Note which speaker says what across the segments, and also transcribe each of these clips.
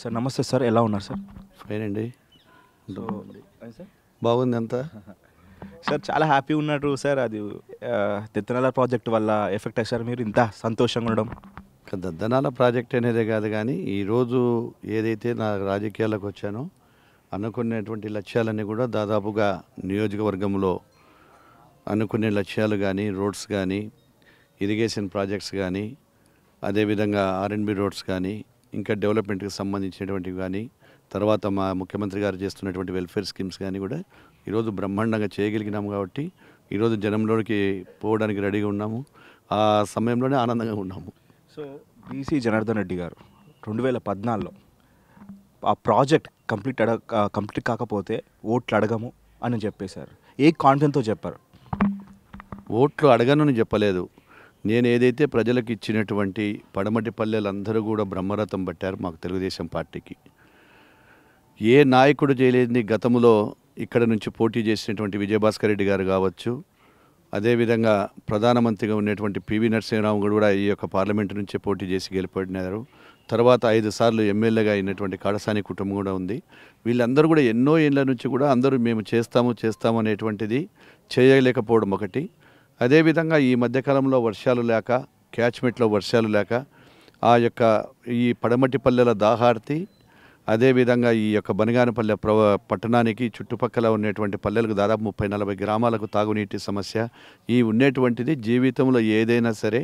Speaker 1: sir నమస్తే sir ఎలా ఉన్నారు సార్ ఫైన్ అండి సార్ బాగుంది అంతా సార్ చాలా హ్యాపీ ఉన్నారు సార్ అది దద్దనాల ప్రాజెక్ట్ వల్ల ఎఫెక్ట్ అయ్యారు మీరు ఇంత సంతోషంగా ఉండడం
Speaker 2: దద్దనాల ప్రాజెక్ట్ అనేదే కాదు కానీ ఈరోజు ఏదైతే నా రాజకీయాలకు వచ్చానో అనుకునేటువంటి లక్ష్యాలన్నీ కూడా దాదాపుగా నియోజకవర్గంలో అనుకునే లక్ష్యాలు కానీ రోడ్స్ కానీ ఇరిగేషన్ ప్రాజెక్ట్స్ కానీ అదేవిధంగా ఆర్ఎన్బి రోడ్స్ కానీ ఇంకా డెవలప్మెంట్కి సంబంధించినటువంటివి కానీ తర్వాత మా ముఖ్యమంత్రి గారు చేస్తున్నటువంటి వెల్ఫేర్ స్కీమ్స్ కానీ కూడా ఈరోజు బ్రహ్మాండంగా చేయగలిగినాము కాబట్టి ఈరోజు జనంలోకి పోవడానికి రెడీగా ఉన్నాము ఆ సమయంలోనే ఆనందంగా ఉన్నాము సో బీసీ జనార్దన్ రెడ్డి గారు రెండు వేల పద్నాలుగులో ఆ ప్రాజెక్ట్
Speaker 1: కంప్లీట్ అడగ కంప్లీట్ కాకపోతే ఓట్లు అడగము అని చెప్పేశారు ఏ కాన్ఫిడెంట్తో చెప్పారు
Speaker 2: ఓట్లు అడగను అని చెప్పలేదు నేను ఏదైతే ప్రజలకు ఇచ్చినటువంటి పడమటి పల్లెలందరూ కూడా బ్రహ్మరథం పట్టారు మాకు తెలుగుదేశం పార్టీకి ఏ నాయకుడు చేయలేని గతంలో ఇక్కడ నుంచి పోటీ చేసినటువంటి విజయభాస్కర్ రెడ్డి గారు కావచ్చు అదేవిధంగా ప్రధానమంత్రిగా ఉన్నటువంటి పివి నరసింహరావు కూడా ఈ యొక్క పార్లమెంటు నుంచి పోటీ చేసి గెలుపడినారు తర్వాత ఐదు సార్లు ఎమ్మెల్యేగా అయినటువంటి కాడసాని కుటుంబం కూడా ఉంది వీళ్ళందరూ కూడా ఎన్నో ఏళ్ళ నుంచి కూడా అందరూ మేము చేస్తాము చేస్తాము అనేటువంటిది చేయలేకపోవడం ఒకటి అదేవిధంగా ఈ మధ్యకాలంలో వర్షాలు లేక క్యాచ్మెంట్లో వర్షాలు లేక ఆ యొక్క ఈ పడమటి పల్లెల దాహార్తి అదేవిధంగా ఈ యొక్క బనగానపల్లె ప్ర పట్టణానికి చుట్టుపక్కల ఉన్నటువంటి పల్లెలకు దాదాపు ముప్పై నలభై గ్రామాలకు తాగునీటి సమస్య ఈ ఉండేటువంటిది జీవితంలో ఏదైనా సరే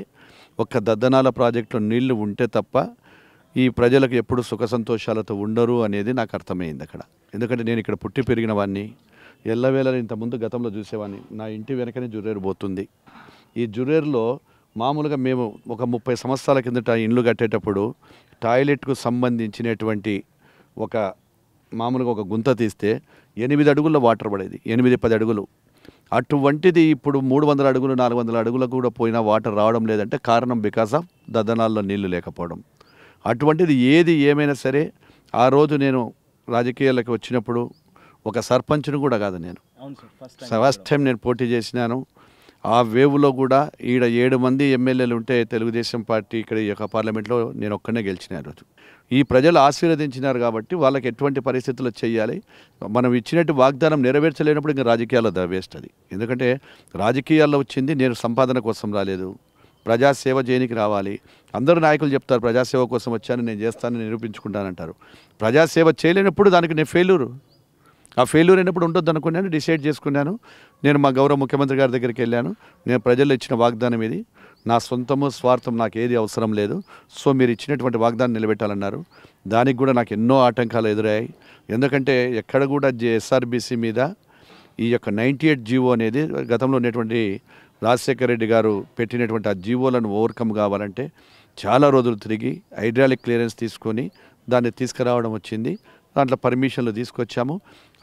Speaker 2: ఒక్క దద్దనాల ప్రాజెక్టులో నీళ్లు ఉంటే తప్ప ఈ ప్రజలకు ఎప్పుడు సుఖ సంతోషాలతో ఉండరు అనేది నాకు అర్థమైంది అక్కడ ఎందుకంటే నేను ఇక్కడ పుట్టి పెరిగిన వాడిని ఎల్లవేళ ఇంతకుముందు గతంలో చూసేవాడిని నా ఇంటి వెనకనే జురేరు పోతుంది ఈ జురేరులో మామూలుగా మేము ఒక ముప్పై సంవత్సరాల కిందట ఇండ్లు కట్టేటప్పుడు టాయిలెట్కు సంబంధించినటువంటి ఒక మామూలుగా ఒక గుంత తీస్తే ఎనిమిది అడుగుల్లో వాటర్ పడేది ఎనిమిది పది అడుగులు అటువంటిది ఇప్పుడు మూడు వందల అడుగులు నాలుగు వందల అడుగులకు కూడా పోయినా వాటర్ రావడం లేదంటే కారణం బికాస్ ఆఫ్ దదనాల్లో నీళ్లు లేకపోవడం అటువంటిది ఏది ఏమైనా సరే ఆ రోజు నేను రాజకీయాలకు వచ్చినప్పుడు ఒక సర్పంచ్ను కూడా కాదు నేను ఫస్ట్ టైం నేను పోటీ చేసినాను ఆ వేవ్లో కూడా ఈడ ఏడు మంది ఎమ్మెల్యేలు ఉంటే తెలుగుదేశం పార్టీ ఇక్కడ ఈ యొక్క పార్లమెంట్లో నేను ఒక్కనే గెలిచిన రోజు ఈ ప్రజలు ఆశీర్వదించినారు కాబట్టి వాళ్ళకి ఎటువంటి పరిస్థితులు చేయాలి మనం ఇచ్చినట్టు వాగ్దానం నెరవేర్చలేనప్పుడు ఇంకా రాజకీయాల్లో వేస్ట్ అది ఎందుకంటే రాజకీయాల్లో వచ్చింది నేను సంపాదన కోసం రాలేదు ప్రజాసేవ చేయనికి రావాలి అందరూ నాయకులు చెప్తారు ప్రజాసేవ కోసం వచ్చాను నేను చేస్తానని నిరూపించుకుంటానంటారు ప్రజాసేవ చేయలేనప్పుడు దానికి నేను ఫెయిల్యూరు ఆ ఫెయిల్యూర్ అయినప్పుడు ఉండొద్దు అనుకున్నాను డిసైడ్ చేసుకున్నాను నేను మా గౌరవ ముఖ్యమంత్రి గారి దగ్గరికి వెళ్ళాను నేను ప్రజలు ఇచ్చిన వాగ్దానం ఇది నా సొంతము స్వార్థం నాకు ఏది అవసరం లేదు సో మీరు ఇచ్చినటువంటి వాగ్దానం నిలబెట్టాలన్నారు దానికి కూడా నాకు ఎన్నో ఆటంకాలు ఎదురయ్యాయి ఎందుకంటే ఎక్కడ కూడా ఎస్ఆర్బీసీ మీద ఈ యొక్క నైంటీ ఎయిట్ జీవో అనేది గతంలో ఉన్నటువంటి రాజశేఖర రెడ్డి గారు పెట్టినటువంటి ఆ జీవోలను ఓవర్కమ్ కావాలంటే చాలా రోజులు తిరిగి హైడ్రాలిక్ క్లియరెన్స్ తీసుకొని దాన్ని తీసుకురావడం వచ్చింది దాంట్లో పర్మిషన్లు తీసుకొచ్చాము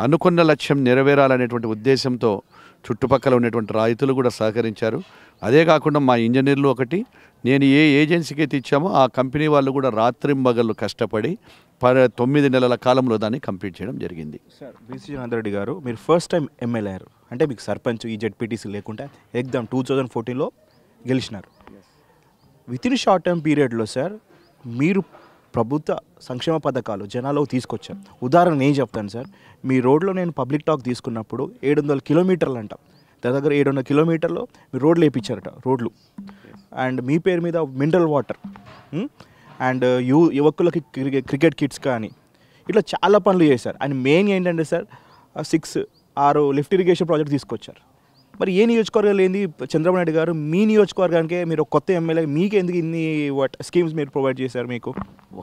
Speaker 2: అనుకున్న లక్ష్యం నెరవేరాలనేటువంటి ఉద్దేశంతో చుట్టుపక్కల ఉన్నటువంటి రైతులు కూడా సహకరించారు అదే కాకుండా మా ఇంజనీర్లు ఒకటి నేను ఏ ఏజెన్సీకి అయితే ఇచ్చామో ఆ కంపెనీ వాళ్ళు కూడా మగళ్ళు కష్టపడి ప తొమ్మిది నెలల కాలంలో దాన్ని కంప్లీట్ చేయడం జరిగింది సార్ బీసీ రెడ్డి గారు మీరు ఫస్ట్ టైం ఎమ్మెల్యే అంటే మీకు సర్పంచ్ ఈ జెడ్పీటీసీ
Speaker 1: లేకుండా ఎగ్జామ్ టూ థౌజండ్ ఫోర్టీన్లో గెలిచినారు విత్ ఇన్ షార్ట్ టర్మ్ పీరియడ్లో సార్ మీరు ప్రభుత్వ సంక్షేమ పథకాలు జనాలకు తీసుకొచ్చారు ఉదాహరణ నేను చెప్తాను సార్ మీ రోడ్లో నేను పబ్లిక్ టాక్ తీసుకున్నప్పుడు ఏడు వందల కిలోమీటర్లు అంట దగ్గర ఏడు వందల కిలోమీటర్లు మీరు రోడ్లు వేయించారట రోడ్లు అండ్ మీ పేరు మీద మినరల్ వాటర్ అండ్ యు యువకులకి క్రికెట్ కిట్స్ కానీ ఇట్లా చాలా పనులు చేశారు అండ్ మెయిన్ ఏంటంటే సార్ సిక్స్ ఆరు లిఫ్ట్ ఇరిగేషన్ ప్రాజెక్ట్ తీసుకొచ్చారు మరి ఏ నియోజకవర్గాలు ఏంది చంద్రబాబు నాయుడు గారు మీ నియోజకవర్గానికి మీరు కొత్త ఎమ్మెల్యే మీకు ఎందుకు ఇన్ని వాట్
Speaker 2: స్కీమ్స్ మీరు ప్రొవైడ్ చేశారు మీకు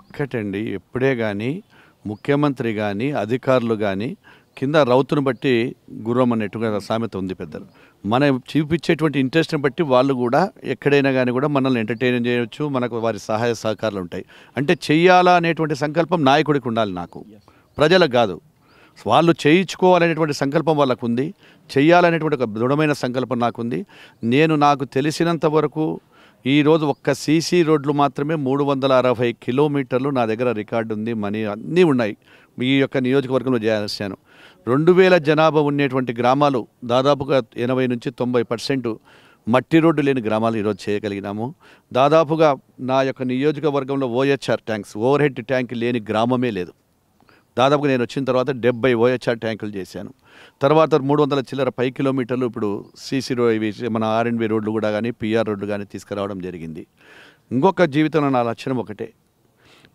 Speaker 2: ఒక్కటండి ఎప్పుడే కానీ ముఖ్యమంత్రి కానీ అధికారులు కానీ కింద రౌతును బట్టి గుర్రం అనేట్టుగా సామెత ఉంది పెద్దలు మనం చూపించేటువంటి ఇంట్రెస్ట్ని బట్టి వాళ్ళు కూడా ఎక్కడైనా కానీ కూడా మనల్ని ఎంటర్టైన్ చేయవచ్చు మనకు వారి సహాయ సహకారాలు ఉంటాయి అంటే చెయ్యాలా అనేటువంటి సంకల్పం నాయకుడికి ఉండాలి నాకు ప్రజలకు కాదు వాళ్ళు చేయించుకోవాలనేటువంటి సంకల్పం వాళ్ళకు ఉంది చేయాలనేటువంటి ఒక దృఢమైన సంకల్పం నాకుంది నేను నాకు తెలిసినంత వరకు ఈరోజు ఒక్క సీసీ రోడ్లు మాత్రమే మూడు వందల అరవై కిలోమీటర్లు నా దగ్గర రికార్డు ఉంది మనీ అన్నీ ఉన్నాయి ఈ యొక్క నియోజకవర్గంలో చేశాను రెండు వేల జనాభా ఉండేటువంటి గ్రామాలు దాదాపుగా ఎనభై నుంచి తొంభై పర్సెంట్ మట్టి రోడ్డు లేని గ్రామాలు ఈరోజు చేయగలిగినాము దాదాపుగా నా యొక్క నియోజకవర్గంలో OHR tanks overhead tank లేని గ్రామమే లేదు దాదాపుగా నేను వచ్చిన తర్వాత డెబ్బై ఓఎచ్ఆర్ ట్యాంకులు చేశాను తర్వాత మూడు వందల చిల్లర పై కిలోమీటర్లు ఇప్పుడు సీసీ రో మన ఆర్ఎండ్బి రోడ్లు కూడా కానీ పిఆర్ రోడ్లు కానీ తీసుకురావడం జరిగింది ఇంకొక జీవితంలో నా లక్షణం ఒకటే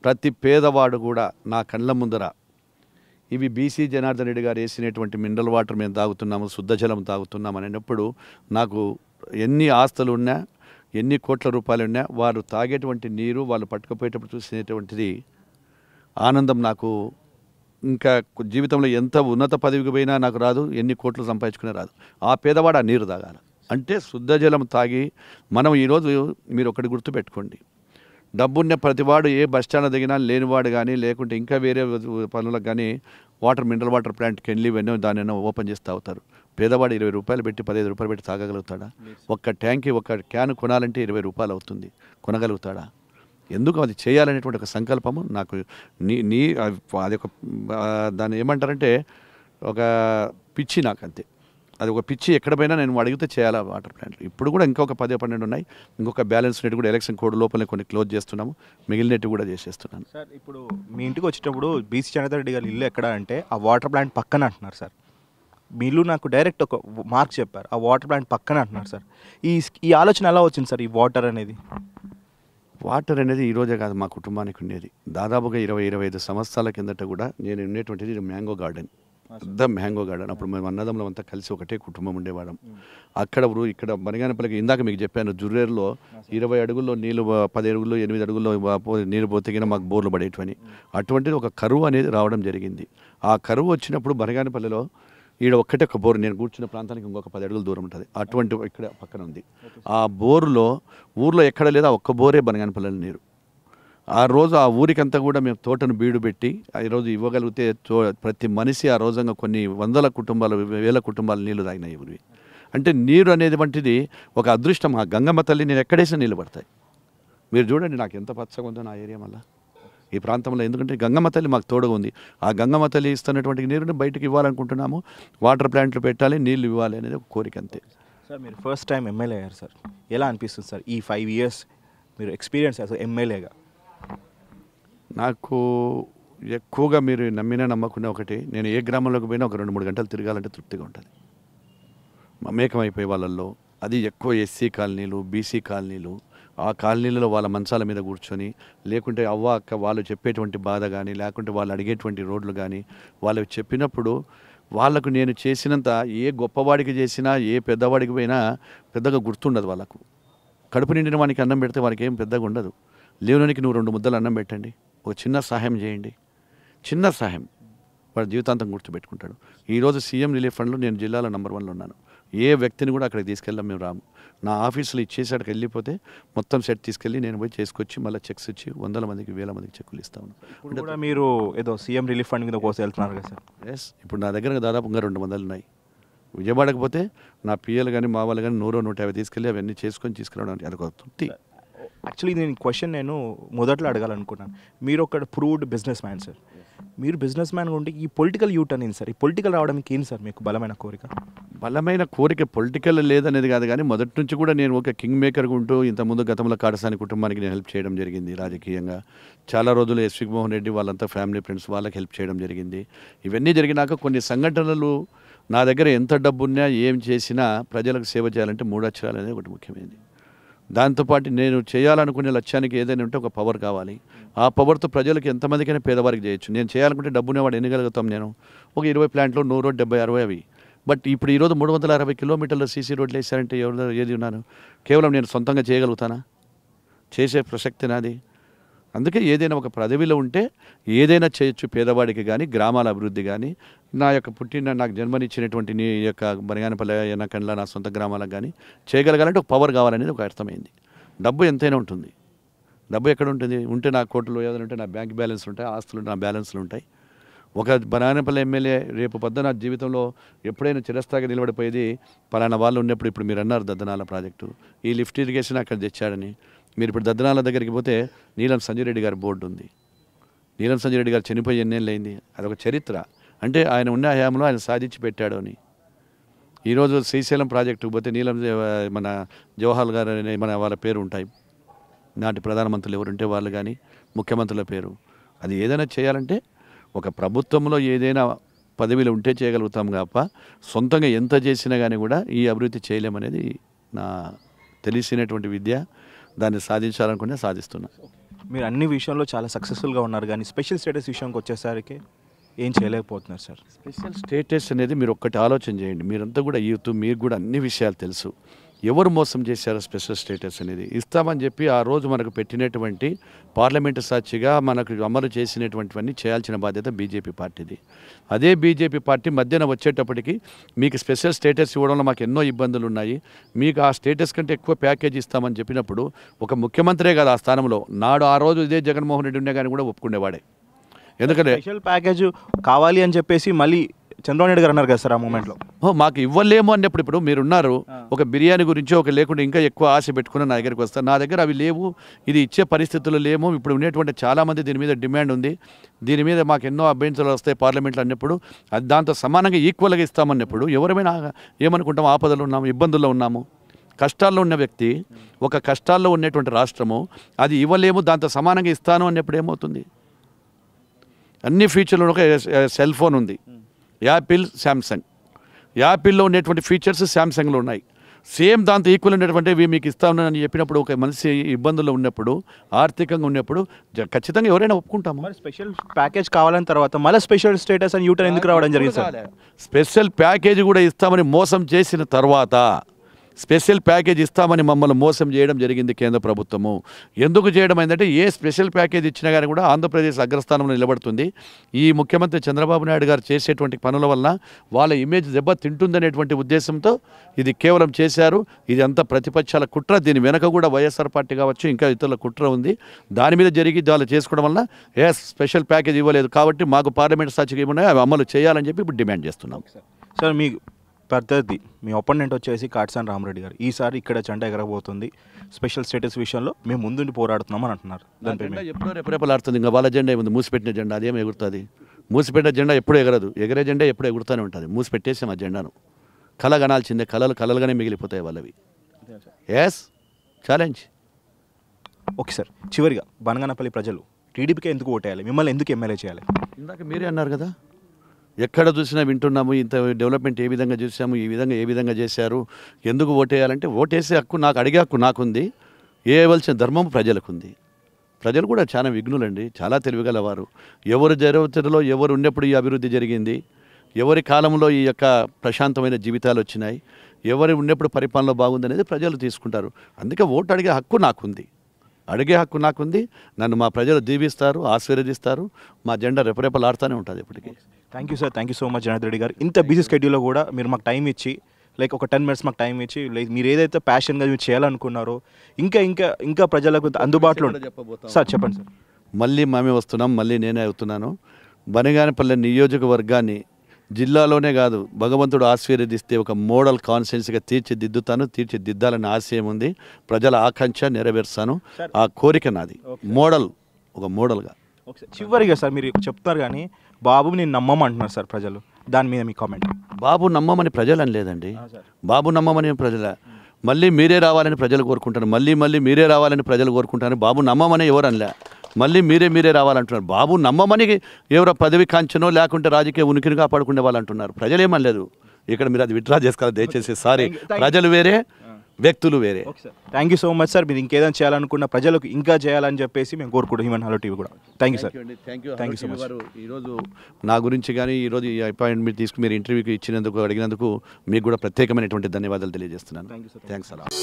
Speaker 2: ప్రతి పేదవాడు కూడా నా కళ్ళ ముందర ఇవి బీసీ జనార్దన్ రెడ్డి గారు వేసినటువంటి మినరల్ వాటర్ మేము తాగుతున్నాము శుద్ధ జలం తాగుతున్నాం అనేటప్పుడు నాకు ఎన్ని ఆస్తులు ఉన్నా ఎన్ని కోట్ల రూపాయలు ఉన్నా వారు తాగేటువంటి నీరు వాళ్ళు పట్టుకుపోయేటప్పుడు చూసినటువంటిది ఆనందం నాకు ఇంకా జీవితంలో ఎంత ఉన్నత పదవికి పోయినా నాకు రాదు ఎన్ని కోట్లు సంపాదించుకునే రాదు ఆ పేదవాడు ఆ నీరు తాగాలి అంటే శుద్ధ జలం తాగి మనం ఈరోజు మీరు ఒకటి గుర్తుపెట్టుకోండి డబ్బున్న ప్రతివాడు ఏ బస్ స్టాండ్ దిగినా లేనివాడు కానీ లేకుంటే ఇంకా వేరే పనులకు కానీ వాటర్ మినరల్ వాటర్ ప్లాంట్ కెళ్ళి ఇవన్నీ దాని ఓపెన్ చేస్తూ అవుతారు పేదవాడు ఇరవై రూపాయలు పెట్టి పదిహేను రూపాయలు పెట్టి తాగగలుగుతాడా ఒక్క ట్యాంక్కి ఒక క్యాన్ కొనాలంటే ఇరవై రూపాయలు అవుతుంది కొనగలుగుతాడా ఎందుకు అది చేయాలనేటువంటి ఒక సంకల్పము నాకు నీ నీ అది ఒక దాన్ని ఏమంటారంటే ఒక పిచ్చి నాకు అంతే అది ఒక పిచ్చి ఎక్కడ పోయినా నేను అడిగితే చేయాలి వాటర్ ప్లాంట్లు ఇప్పుడు కూడా ఇంకొక పది పన్నెండు ఉన్నాయి ఇంకొక బ్యాలెన్స్ నెట్ కూడా ఎలక్షన్ కోడ్ లోపలనే కొన్ని క్లోజ్ చేస్తున్నాము మిగిలినట్టు కూడా చేసేస్తున్నాను
Speaker 1: సార్ ఇప్పుడు మీ ఇంటికి వచ్చేటప్పుడు బీసీ జనతా గారు ఇల్లు ఎక్కడ అంటే ఆ వాటర్ ప్లాంట్ పక్కన అంటున్నారు సార్ మీరు నాకు డైరెక్ట్ ఒక మార్క్ చెప్పారు ఆ వాటర్
Speaker 2: ప్లాంట్ పక్కన అంటున్నారు సార్ ఈ ఈ ఆలోచన ఎలా వచ్చింది సార్ ఈ వాటర్ అనేది వాటర్ అనేది ఈరోజే కాదు మా కుటుంబానికి ఉండేది దాదాపుగా ఇరవై ఇరవై ఐదు సంవత్సరాల కిందట కూడా నేను ఉండేటువంటిది మ్యాంగో గార్డెన్ పెద్ద మ్యాంగో గార్డెన్ అప్పుడు మేము అన్నదమ్ములం అంతా కలిసి ఒకటే కుటుంబం ఉండేవాళ్ళం అక్కడ ఇక్కడ మణిగానపల్లికి ఇందాక మీకు చెప్పాను జుర్రేరులో ఇరవై అడుగుల్లో నీళ్ళు పది అడుగుల్లో ఎనిమిది అడుగుల్లో నీళ్ళు పోతగిన మాకు బోర్లు పడేటువని అటువంటిది ఒక కరువు అనేది రావడం జరిగింది ఆ కరువు వచ్చినప్పుడు బరగానపల్లిలో ఈడ ఒక్కటే ఒక బోరు నేను కూర్చున్న ప్రాంతానికి ఇంకొక పది అడుగుల దూరం ఉంటుంది అటువంటి ఇక్కడ పక్కన ఉంది ఆ బోరులో ఊర్లో ఎక్కడ లేదా ఒక్క బోరే బనగానపల్లి నీరు ఆ రోజు ఆ ఊరికంతా కూడా మేము తోటను బీడు పెట్టి ఈరోజు ఇవ్వగలిగితే ప్రతి మనిషి ఆ రోజంగా కొన్ని వందల కుటుంబాలు వేల కుటుంబాలు నీళ్లు తాగినాయి ఊరివి అంటే నీరు అనేది వంటిది ఒక అదృష్టం ఆ గంగమ్మ తల్లి నేను ఎక్కడేసినా నీళ్ళు పడతాయి మీరు చూడండి నాకు ఎంత పచ్చగా ఉందో నా ఏరియా మళ్ళీ ఈ ప్రాంతంలో ఎందుకంటే గంగమ్మ తల్లి మాకు తోడుగా ఉంది ఆ గంగమ్మ తల్లి ఇస్తున్నటువంటి నీరుని బయటకు ఇవ్వాలనుకుంటున్నాము వాటర్ ప్లాంట్లు పెట్టాలి నీళ్లు ఇవ్వాలి అనేది ఒక కోరిక అంతే
Speaker 1: సార్ మీరు ఫస్ట్ టైం ఎమ్మెల్యే అయ్యారు సార్ ఎలా అనిపిస్తుంది సార్ ఈ ఫైవ్ ఇయర్స్ మీరు ఎక్స్పీరియన్స్ అయ్యారు
Speaker 2: ఎమ్మెల్యేగా నాకు ఎక్కువగా మీరు నమ్మినా నమ్మకునే ఒకటి నేను ఏ గ్రామంలోకి పోయినా ఒక రెండు మూడు గంటలు తిరగాలంటే తృప్తిగా ఉంటుంది మమేకం అయిపోయే వాళ్ళల్లో అది ఎక్కువ ఎస్సీ కాలనీలు బీసీ కాలనీలు ఆ కాలనీలలో వాళ్ళ మంచాల మీద కూర్చొని లేకుంటే అవ్వ అక్క వాళ్ళు చెప్పేటువంటి బాధ కానీ లేకుంటే వాళ్ళు అడిగేటువంటి రోడ్లు కానీ వాళ్ళు చెప్పినప్పుడు వాళ్ళకు నేను చేసినంత ఏ గొప్పవాడికి చేసినా ఏ పెద్దవాడికి పోయినా పెద్దగా గుర్తుండదు వాళ్ళకు కడుపు నిండిన వానికి అన్నం పెడితే వారికి ఏం పెద్దగా ఉండదు లేవడానికి నువ్వు రెండు ముద్దలు అన్నం పెట్టండి ఒక చిన్న సహాయం చేయండి చిన్న సహాయం వాడు జీవితాంతం గుర్తుపెట్టుకుంటాడు ఈరోజు సీఎం రిలీఫ్ ఫండ్లో నేను జిల్లాలో నెంబర్ వన్లో ఉన్నాను ఏ వ్యక్తిని కూడా అక్కడికి తీసుకెళ్ళాం మేము రాము నా ఆఫీసులో ఇచ్చేసి అక్కడికి వెళ్ళిపోతే మొత్తం సెట్ తీసుకెళ్ళి నేను పోయి చేసుకొచ్చి మళ్ళీ చెక్స్ ఇచ్చి వందల మందికి వేల మందికి చెక్కులు ఇస్తాను మీరు
Speaker 1: ఏదో సీఎం రిలీఫ్ ఫండ్ కింద కోసం వెళ్తున్నారు కదా సార్ ఎస్
Speaker 2: ఇప్పుడు నా దగ్గర దాదాపు ఇంకా రెండు వందలు ఉన్నాయి విజయవాడకపోతే నా పిఎల్ కానీ మా వాళ్ళు కానీ నూరో నూట యాభై తీసుకెళ్ళి అవన్నీ చేసుకొని తీసుకురావడానికి ఒక తృప్తి
Speaker 1: యాక్చువల్లీ నేను క్వశ్చన్ నేను మొదట్లో అడగాలనుకున్నాను మీరు ఒక ప్రూవ్డ్ బిజినెస్ మ్యాన్ సార్ మీరు బిజినెస్ మ్యాన్ ఉండి ఈ పొలిటికల్ యూట్ అనేది సార్ ఈ పొలిటికల్ రావడానికి ఏంటి సార్ మీకు బలమైన కోరిక
Speaker 2: బలమైన కోరిక పొలిటికల్ లేదనేది కాదు కానీ మొదటి నుంచి కూడా నేను ఒక కింగ్ మేకర్గా ఉంటూ ఇంతకుముందు గతంలో కాడసాని కుటుంబానికి నేను హెల్ప్ చేయడం జరిగింది రాజకీయంగా చాలా రోజులు ఎస్ జగన్మోహన్ రెడ్డి వాళ్ళంతా ఫ్యామిలీ ఫ్రెండ్స్ వాళ్ళకి హెల్ప్ చేయడం జరిగింది ఇవన్నీ జరిగినాక కొన్ని సంఘటనలు నా దగ్గర ఎంత డబ్బున్నా ఏం చేసినా ప్రజలకు సేవ చేయాలంటే అక్షరాలు అనేది ఒకటి ముఖ్యమైనది దాంతోపాటు నేను చేయాలనుకునే లక్ష్యానికి ఏదైనా ఉంటే ఒక పవర్ కావాలి ఆ పవర్తో ప్రజలకు ఎంతమందికైనా పేదవారికి చేయొచ్చు నేను చేయాలనుకుంటే డబ్బునేవాడు ఎన్నికలుగుతాం నేను ఒక ఇరవై ప్లాంట్లు నూరు డెబ్బై అరవై అవి బట్ ఇప్పుడు ఈరోజు మూడు వందల అరవై కిలోమీటర్ల సీసీ రోడ్లు వేసారంటే ఎవరు ఏది ఉన్నాను కేవలం నేను సొంతంగా చేయగలుగుతానా చేసే ప్రసక్తి నాది అందుకే ఏదైనా ఒక పదవిలో ఉంటే ఏదైనా చేయొచ్చు పేదవాడికి కానీ గ్రామాల అభివృద్ధి కానీ నా యొక్క పుట్టిన నాకు జన్మనిచ్చినటువంటి నీ యొక్క బనగానపల్లె ఎనకండ్ల నా సొంత గ్రామాలకు కానీ చేయగలగాలంటే ఒక పవర్ కావాలనేది ఒక అర్థమైంది డబ్బు ఎంతైనా ఉంటుంది డబ్బు ఎక్కడ ఉంటుంది ఉంటే నా కోట్లు ఏదైనా ఉంటే నా బ్యాంక్ బ్యాలెన్స్ ఉంటాయి ఆస్తులు నా బ్యాలెన్స్లు ఉంటాయి ఒక బనానపల్లి ఎమ్మెల్యే రేపు పొద్దున జీవితంలో ఎప్పుడైనా చిరస్థాయిగా నిలబడిపోయేది పలానా వాళ్ళు ఉన్నప్పుడు ఇప్పుడు మీరు అన్నారు దద్దనాల ప్రాజెక్టు ఈ లిఫ్ట్ ఇరిగేషన్ అక్కడ తెచ్చాడని మీరు ఇప్పుడు దద్దనాల దగ్గరికి పోతే నీలం సంజయ్ రెడ్డి గారి బోర్డు ఉంది నీలం సంజయ్ రెడ్డి గారు చనిపోయి అయింది అదొక చరిత్ర అంటే ఆయన ఉన్న హయాంలో ఆయన సాధించి పెట్టాడు అని ఈరోజు శ్రీశైలం ప్రాజెక్టుకు పోతే నీలం మన జవహర్ గారు అనే మన వాళ్ళ పేరు ఉంటాయి నాటి ప్రధానమంత్రులు ఎవరుంటే వాళ్ళు కానీ ముఖ్యమంత్రుల పేరు అది ఏదైనా చేయాలంటే ఒక ప్రభుత్వంలో ఏదైనా పదవిలో ఉంటే చేయగలుగుతాం కాప సొంతంగా ఎంత చేసినా కానీ కూడా ఈ అభివృద్ధి చేయలేమనేది నా తెలిసినటువంటి విద్య దాన్ని సాధించాలనుకునే సాధిస్తున్నా
Speaker 1: మీరు అన్ని విషయంలో చాలా సక్సెస్ఫుల్గా ఉన్నారు కానీ స్పెషల్ స్టేటస్ విషయంకి వచ్చేసరికి ఏం చేయలేకపోతున్నారు
Speaker 2: సార్ స్పెషల్ స్టేటస్ అనేది మీరు ఒక్కటి ఆలోచన చేయండి మీరంతా కూడా యూత్ మీకు కూడా అన్ని విషయాలు తెలుసు ఎవరు మోసం చేశారు స్పెషల్ స్టేటస్ అనేది ఇస్తామని చెప్పి ఆ రోజు మనకు పెట్టినటువంటి పార్లమెంటు సాక్షిగా మనకు అమలు చేసినటువంటివన్నీ చేయాల్సిన బాధ్యత బీజేపీ పార్టీది అదే బీజేపీ పార్టీ మధ్యన వచ్చేటప్పటికి మీకు స్పెషల్ స్టేటస్ ఇవ్వడంలో మాకు ఎన్నో ఇబ్బందులు ఉన్నాయి మీకు ఆ స్టేటస్ కంటే ఎక్కువ ప్యాకేజ్ ఇస్తామని చెప్పినప్పుడు ఒక ముఖ్యమంత్రే కాదు ఆ స్థానంలో నాడు ఆ రోజు ఇదే జగన్మోహన్ రెడ్డి ఉన్నా కానీ కూడా ఒప్పుకునేవాడే ఎందుకంటే స్పెషల్ ప్యాకేజ్ కావాలి అని చెప్పేసి మళ్ళీ చంద్రబాబు గారు అన్నారు కదా సార్ ఆ మూమెంట్లో ఓ మాకు ఇవ్వలేము అన్నప్పుడు ఇప్పుడు మీరున్నారు ఒక బిర్యానీ గురించి ఒక లేకుండా ఇంకా ఎక్కువ ఆశ పెట్టుకుని నా దగ్గరికి వస్తారు నా దగ్గర అవి లేవు ఇది ఇచ్చే పరిస్థితులు లేము ఇప్పుడు ఉండేటువంటి చాలామంది దీని మీద డిమాండ్ ఉంది దీని మీద మాకు ఎన్నో అభ్యంతరాలు వస్తాయి పార్లమెంట్లో అన్నప్పుడు అది దాంతో సమానంగా ఈక్వల్గా ఇస్తామన్నప్పుడు ఎవరైనా ఏమనుకుంటాం ఆపదలు ఉన్నాము ఇబ్బందుల్లో ఉన్నాము కష్టాల్లో ఉన్న వ్యక్తి ఒక కష్టాల్లో ఉన్నటువంటి రాష్ట్రము అది ఇవ్వలేము దాంతో సమానంగా ఇస్తాను అన్నప్పుడు ఏమవుతుంది అన్ని ఫీచర్లు ఒక సెల్ ఫోన్ ఉంది యాపిల్ శాంసంగ్ యాపిల్లో ఉండేటువంటి ఫీచర్స్ శాంసంగ్లో ఉన్నాయి సేమ్ దాంతో ఈక్వల్ ఉండేటువంటి ఇవి మీకు ఇస్తామని చెప్పినప్పుడు ఒక మనిషి ఇబ్బందులు ఉన్నప్పుడు ఆర్థికంగా ఉన్నప్పుడు ఖచ్చితంగా ఎవరైనా ఒప్పుకుంటాము మరి స్పెషల్ ప్యాకేజ్ కావాలని తర్వాత మళ్ళీ స్పెషల్ స్టేటస్ అని యూటర్ ఎందుకు రావడం జరిగింది స్పెషల్ ప్యాకేజ్ కూడా ఇస్తామని మోసం చేసిన తర్వాత స్పెషల్ ప్యాకేజ్ ఇస్తామని మమ్మల్ని మోసం చేయడం జరిగింది కేంద్ర ప్రభుత్వము ఎందుకు చేయడం ఏంటంటే ఏ స్పెషల్ ప్యాకేజ్ ఇచ్చినా కానీ కూడా ఆంధ్రప్రదేశ్ అగ్రస్థానంలో నిలబడుతుంది ఈ ముఖ్యమంత్రి చంద్రబాబు నాయుడు గారు చేసేటువంటి పనుల వల్ల వాళ్ళ ఇమేజ్ దెబ్బ తింటుందనేటువంటి ఉద్దేశంతో ఇది కేవలం చేశారు ఇది అంతా ప్రతిపక్షాల కుట్ర దీని వెనక కూడా వైఎస్ఆర్ పార్టీ కావచ్చు ఇంకా ఇతరుల కుట్ర ఉంది దాని మీద జరిగి వాళ్ళు చేసుకోవడం వల్ల ఏ స్పెషల్ ప్యాకేజ్ ఇవ్వలేదు కాబట్టి మాకు పార్లమెంట్ సచివ ఏమున్నాయో అవి అమలు చేయాలని చెప్పి ఇప్పుడు డిమాండ్ చేస్తున్నాం
Speaker 1: సార్ మీకు పెద్దది మీ ఒపొనెంట్ వచ్చేసి కాట్సాన్ రామరెడ్డి గారు ఈసారి ఇక్కడ జెండా ఎగరబోతుంది స్పెషల్ స్టేటస్ విషయంలో మేము ముందుండి పోరాడుతున్నామని అంటున్నారు
Speaker 2: ఎప్పుడు ఎప్పుడో ఇంకా వాళ్ళ జెండా ఏముంది మూసిపెట్టిన జెండా అదేమి ఎగురుతుంది మూసిపెట్టిన జెండా ఎప్పుడు ఎగరదు ఎగరే జెండా ఎప్పుడు ఎగురుతూనే ఉంటుంది మూసిపెట్టేసాం ఆ జెండాను కళ గణాల్సిందే కళలు కళలుగానే మిగిలిపోతాయి వాళ్ళవి ఎస్ ఛాలెంజ్ ఓకే సార్ చివరిగా
Speaker 1: బనగనపల్లి ప్రజలు టీడీపీకే ఎందుకు ఓటేయాలి మిమ్మల్ని ఎందుకు ఎమ్మెల్యే చేయాలి
Speaker 2: ఇందాక మీరే అన్నారు కదా ఎక్కడ చూసినా వింటున్నాము ఇంత డెవలప్మెంట్ ఏ విధంగా చూసాము ఈ విధంగా ఏ విధంగా చేశారు ఎందుకు ఓటేయాలంటే ఓటేసే హక్కు నాకు అడిగే హక్కు నాకుంది వేయవలసిన ధర్మం ప్రజలకుంది ప్రజలు కూడా చాలా విఘ్నులండి చాలా తెలివిగలవారు ఎవరు జరుగుతులో ఎవరు ఉన్నప్పుడు ఈ అభివృద్ధి జరిగింది ఎవరి కాలంలో ఈ యొక్క ప్రశాంతమైన జీవితాలు వచ్చినాయి ఎవరు ఉన్నప్పుడు పరిపాలన బాగుందనేది ప్రజలు తీసుకుంటారు అందుకే ఓటు అడిగే హక్కు నాకుంది అడిగే హక్కు నాకుంది నన్ను మా ప్రజలు దీవిస్తారు ఆశీర్వదిస్తారు మా జెండా రెపరెపలాడుతూనే ఉంటుంది ఇప్పటికీ
Speaker 1: thank you sir thank you so much Janardhan Reddy గారు ఇంత బిజీ స్కెడ్యూల్లో కూడా మీరు మాకు టైం ఇచ్చి లైక్ ఒక టెన్ మినిట్స్ మాకు టైం ఇచ్చి లైక్ మీరు ఏదైతే ప్యాషన్గా మీరు చేయాలనుకున్నారో ఇంకా ఇంకా ఇంకా ప్రజలకు అందుబాటులో సార్ చెప్పండి
Speaker 2: సార్ మళ్ళీ మేమే వస్తున్నాం మళ్ళీ నేనే అవుతున్నాను బనగానపల్లె నియోజకవర్గాన్ని జిల్లాలోనే కాదు భగవంతుడు ఆశీర్వదిస్తే ఒక మోడల్ కాన్సెన్స్గా తీర్చిదిద్దుతాను తీర్చిదిద్దాలని ఆశయం ఉంది ప్రజల ఆకాంక్ష నెరవేర్స్తాను ఆ కోరిక నాది మోడల్ ఒక మోడల్గా ఒకసారి చివరిగా సార్ మీరు చెప్తారు కానీ బాబు నేను నమ్మమంటున్నారు సార్ ప్రజలు దాని మీద మీ కామెంట్ బాబు నమ్మమని ప్రజలు అని లేదండి బాబు నమ్మమని ప్రజల మళ్ళీ మీరే రావాలని ప్రజలు కోరుకుంటారు మళ్ళీ మళ్ళీ మీరే రావాలని ప్రజలు కోరుకుంటారు బాబు నమ్మమని ఎవరు అనలే మళ్ళీ మీరే మీరే రావాలంటున్నారు బాబు నమ్మమని ఎవరో పదవి కాంచనో లేకుంటే రాజకీయ ఉనికిని కాపాడుకునే వాళ్ళు అంటున్నారు ప్రజలేమనలేదు ఇక్కడ మీరు అది విత్డ్రా చేసుకోవాలి దయచేసి సారీ ప్రజలు వేరే వ్యక్తులు వేరే
Speaker 1: thank you so much sir మీరు ఇంకేదైనా చేయాలనుకున్న ప్రజలకు ఇంకా చేయాలని చెప్పేసి
Speaker 2: మేము కోరుకుంటాం హ్యూమన్ హలో టీవీ కూడా thank you sir thank you thank you so much ఈరోజు నా గురించి కానీ ఈరోజు ఈ అపాయింట్మెంట్ తీసుకుని మీరు ఇంటర్వ్యూకి ఇచ్చినందుకు అడిగినందుకు మీకు కూడా ప్రత్యేకమైనటువంటి ధన్యవాదాలు తెలియజేస్తున్నాను థ్యాంక్స్ అలా